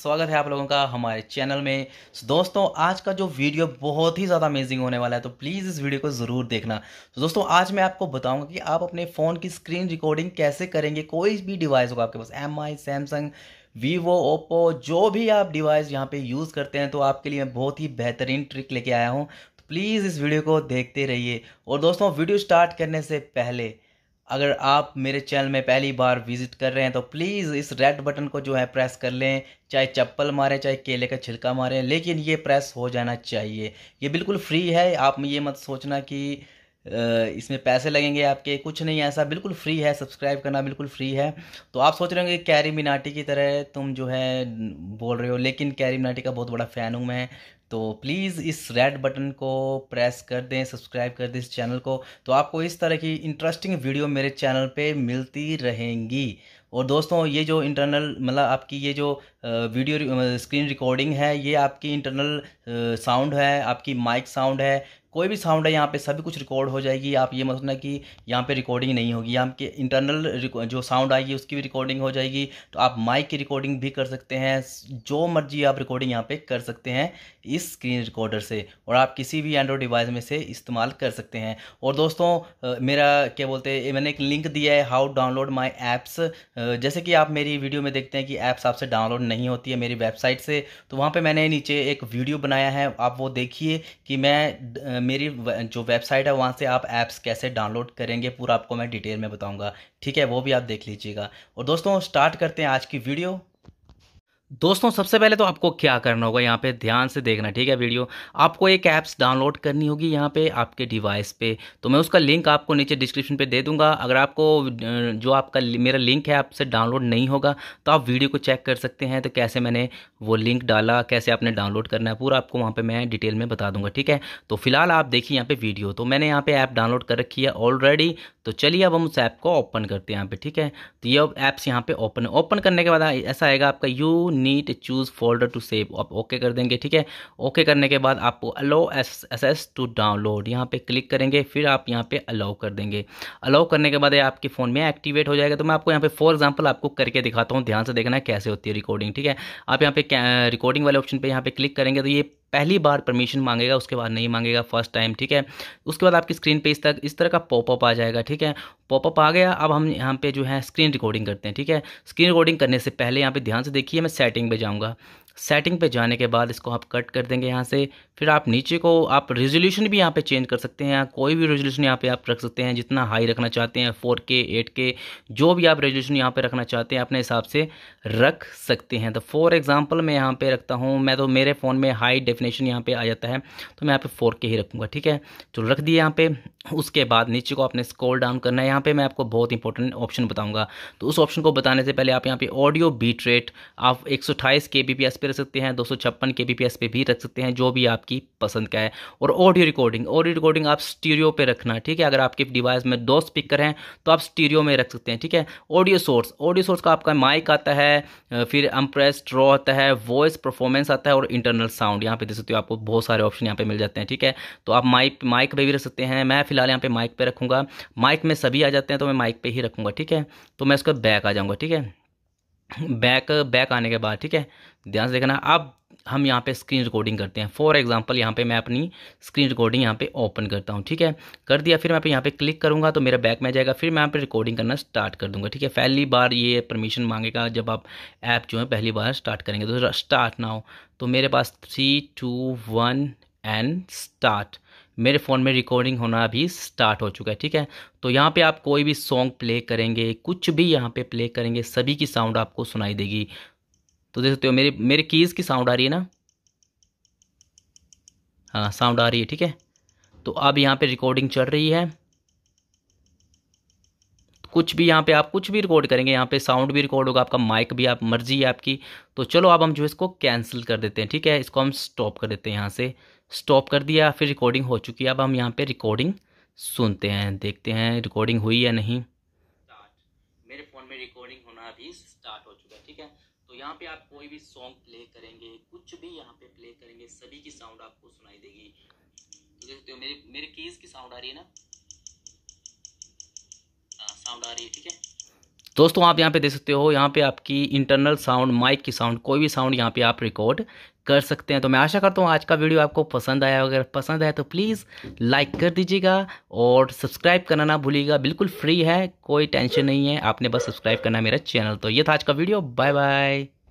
स्वागत है आप लोगों का हमारे चैनल में so, दोस्तों आज का जो वीडियो बहुत ही ज़्यादा अमेजिंग होने वाला है तो प्लीज़ इस वीडियो को ज़रूर देखना तो so, दोस्तों आज मैं आपको बताऊंगा कि आप अपने फ़ोन की स्क्रीन रिकॉर्डिंग कैसे करेंगे कोई भी डिवाइस होगा आपके पास M I Samsung Vivo Oppo जो भी आप डिवाइस यहाँ पर यूज़ करते हैं तो आपके लिए बहुत ही बेहतरीन ट्रिक लेके आया हूँ तो प्लीज़ इस वीडियो को देखते रहिए और दोस्तों वीडियो स्टार्ट करने से पहले अगर आप मेरे चैनल में पहली बार विज़िट कर रहे हैं तो प्लीज़ इस रेड बटन को जो है प्रेस कर लें चाहे चप्पल मारें चाहे केले का छिलका मारें लेकिन ये प्रेस हो जाना चाहिए ये बिल्कुल फ्री है आप ये मत सोचना कि इसमें पैसे लगेंगे आपके कुछ नहीं ऐसा बिल्कुल फ्री है सब्सक्राइब करना बिल्कुल फ्री है तो आप सोच रहे होंगे कैरी मिनाटी की तरह तुम जो है बोल रहे हो लेकिन कैरी मिनाटी का बहुत बड़ा फ़ैन हूँ मैं तो प्लीज़ इस रेड बटन को प्रेस कर दें सब्सक्राइब कर दें इस चैनल को तो आपको इस तरह की इंटरेस्टिंग वीडियो मेरे चैनल पे मिलती रहेंगी और दोस्तों ये जो इंटरनल मतलब आपकी ये जो वीडियो स्क्रीन रिकॉर्डिंग है ये आपकी इंटरनल साउंड है आपकी माइक साउंड है कोई भी साउंड है यहाँ पे सभी कुछ रिकॉर्ड हो जाएगी आप ये मत सोचना कि यहाँ पे रिकॉर्डिंग नहीं होगी यहाँ के इंटरनल जो साउंड आएगी उसकी भी रिकॉर्डिंग हो जाएगी तो आप माइक की रिकॉर्डिंग भी कर सकते हैं जो मर्जी आप रिकॉर्डिंग यहाँ पे कर सकते हैं इस स्क्रीन रिकॉर्डर से और आप किसी भी एंड्रॉयड डिवाइस में से इस्तेमाल कर सकते हैं और दोस्तों मेरा क्या बोलते हैं मैंने एक लिंक दिया है हाउ डाउनलोड माई ऐप्स जैसे कि आप मेरी वीडियो में देखते हैं कि ऐप्स आपसे डाउनलोड नहीं होती है मेरी वेबसाइट से तो वहाँ पर मैंने नीचे एक वीडियो बनाया है आप वो देखिए कि मैं मेरी जो वेबसाइट है वहाँ से आप ऐप्स कैसे डाउनलोड करेंगे पूरा आपको मैं डिटेल में बताऊँगा ठीक है वो भी आप देख लीजिएगा और दोस्तों स्टार्ट करते हैं आज की वीडियो दोस्तों सबसे पहले तो आपको क्या करना होगा यहाँ पे ध्यान से देखना ठीक है वीडियो आपको एक ऐप्स डाउनलोड करनी होगी यहाँ पे आपके डिवाइस पे तो मैं उसका लिंक आपको नीचे डिस्क्रिप्शन पे दे दूंगा अगर आपको जो आपका मेरा लिंक है आपसे डाउनलोड नहीं होगा तो आप वीडियो को चेक कर सकते हैं तो कैसे मैंने वो लिंक डाला कैसे आपने डाउनलोड करना है पूरा आपको वहाँ पर मैं डिटेल में बता दूंगा ठीक है तो फिलहाल आप देखिए यहाँ पर वीडियो तो मैंने यहाँ पर ऐप डाउनलोड कर रखी है ऑलरेडी तो चलिए अब हम उस ऐप को ओपन करते हैं यहाँ पर ठीक है तो ये ऐप्स यहाँ पर ओपन ओपन करने के बाद ऐसा आएगा आपका you need choose folder to save आप ओके कर देंगे ठीक है ओके करने के बाद आपको अलाउ एस टू डाउनलोड यहाँ पे क्लिक करेंगे फिर आप यहाँ पे अलाउ कर देंगे अलाउ करने के बाद आपके फ़ोन में एक्टिवेट हो जाएगा तो मैं आपको यहाँ पे फॉर एग्जाम्पल आपको करके दिखाता हूँ ध्यान से देखना कैसे होती है रिकॉर्डिंग ठीक है आप यहाँ पे रिकॉर्डिंग वाले ऑप्शन पर यहाँ पे क्लिक करेंगे तो ये पहली बार परमिशन मांगेगा उसके बाद नहीं मांगेगा फर्स्ट टाइम ठीक है उसके बाद आपकी स्क्रीन पे इस तरह इस तरह का पॉपअप आ जाएगा ठीक है पॉपअप आ गया अब हम यहाँ पे जो है स्क्रीन रिकॉर्डिंग करते हैं ठीक है स्क्रीन रिकॉर्डिंग करने से पहले यहाँ पे ध्यान से देखिए मैं सेटिंग पे जाऊँगा सेटिंग पे जाने के बाद इसको आप कट कर देंगे यहाँ से फिर आप नीचे को आप रेजोल्यूशन भी यहाँ पे चेंज कर सकते हैं कोई भी रेजोल्यूशन यहाँ पे आप रख सकते हैं जितना हाई रखना चाहते हैं फोर के एट के जो भी आप रेजोल्यूशन यहाँ पे रखना चाहते हैं अपने हिसाब से रख सकते हैं तो फॉर एग्जाम्पल मैं यहाँ पर रखता हूँ मैं तो मेरे फ़ोन में हाई डेफिनेशन यहाँ पर आ जाता है तो मैं यहाँ पर फोर ही रखूँगा ठीक है तो रख दिए यहाँ पर उसके बाद नीचे को आपने स्कोल डाउन करना है यहाँ पर मैं आपको बहुत इंपॉर्टेंट ऑप्शन बताऊँगा तो उस ऑप्शन को बताने से पहले आप यहाँ पर ऑडियो बीट रेट आप एक सौ के बी पी एस पे रख सकते हैं दो सौ छप्पन के बी पी एस पे भी रख सकते हैं जो भी आपकी पसंद का है और ऑडियो रिकॉर्डिंग ऑडियो रिकॉर्डिंग आप स्टीरियो पे रखना ठीक है अगर आपके डिवाइस में दो स्पीकर हैं तो आप स्टीरियो में रख सकते हैं ठीक है ऑडियो सोर्स ऑडियो सोर्स का आपका माइक आता है फिर अम्प्रेस ड्रॉ आता है वॉइस परफॉर्मेंस आता है और इंटरनल साउंड यहाँ पे दे सकते हो आपको बहुत सारे ऑप्शन यहाँ पे मिल जाते हैं ठीक है तो आप माइक माइक पे भी रख सकते हैं मैं फिलहाल यहाँ पे माइक पे रखूंगा माइक में सभी आ जाते हैं तो मैं माइक पे ही रखूंगा ठीक है तो मैं उसका बैक आ जाऊंगा ठीक है बैक बैक आने के बाद ठीक है ध्यान से देखना अब हम यहाँ पे स्क्रीन रिकॉर्डिंग करते हैं फॉर एग्जांपल यहाँ पे मैं अपनी स्क्रीन रिकॉर्डिंग यहाँ पे ओपन करता हूँ ठीक है कर दिया फिर मैं यहाँ पे क्लिक करूँगा तो मेरा बैक में जाएगा फिर मैं यहाँ पे रिकॉर्डिंग करना स्टार्ट कर दूँगा ठीक है पहली बार ये परमिशन मांगेगा जब आप ऐप जो है पहली बार स्टार्ट करेंगे तो स्टार्ट ना हो तो मेरे पास three two one and start मेरे फ़ोन में रिकॉर्डिंग होना अभी स्टार्ट हो चुका है ठीक है तो यहाँ पे आप कोई भी सॉन्ग प्ले करेंगे कुछ भी यहाँ पे प्ले करेंगे सभी की साउंड आपको सुनाई देगी तो देख सकते हो मेरे मेरे कीज़ की साउंड आ रही है ना हाँ साउंड आ रही है ठीक है तो अब यहाँ पे रिकॉर्डिंग चल रही है कुछ भी यहाँ पे आप कुछ भी रिकॉर्ड करेंगे यहाँ पे साउंड भी रिकॉर्ड होगा आपका माइक भी आप मर्जी है आपकी तो चलो अब हम जो इसको कैंसिल कर देते हैं ठीक है इसको हम स्टॉप कर देते हैं यहाँ से स्टॉप कर दिया फिर रिकॉर्डिंग हो चुकी है अब हम यहाँ पे रिकॉर्डिंग सुनते हैं देखते हैं रिकॉर्डिंग हुई या नहीं मेरे फ़ोन में रिकॉर्डिंग होना अभी स्टार्ट हो चुका है ठीक है तो यहाँ पे आप कोई भी सॉन्ग प्ले करेंगे कुछ भी यहाँ पे प्ले करेंगे सभी की साउंड आपको सुनाई देगी देखते हो तो मेरे मेरे कीज़ की साउंड आ रही है ना साउंड आ रही है ठीक है दोस्तों आप यहाँ पे देख सकते हो यहाँ पे आपकी इंटरनल साउंड माइक की साउंड कोई भी साउंड यहाँ पे आप रिकॉर्ड कर सकते हैं तो मैं आशा करता हूँ आज का वीडियो आपको पसंद आया अगर पसंद आया तो प्लीज़ लाइक कर दीजिएगा और सब्सक्राइब करना ना भूलिएगा बिल्कुल फ्री है कोई टेंशन नहीं है आपने बस सब्सक्राइब करना है मेरा चैनल तो ये था आज का वीडियो बाय बाय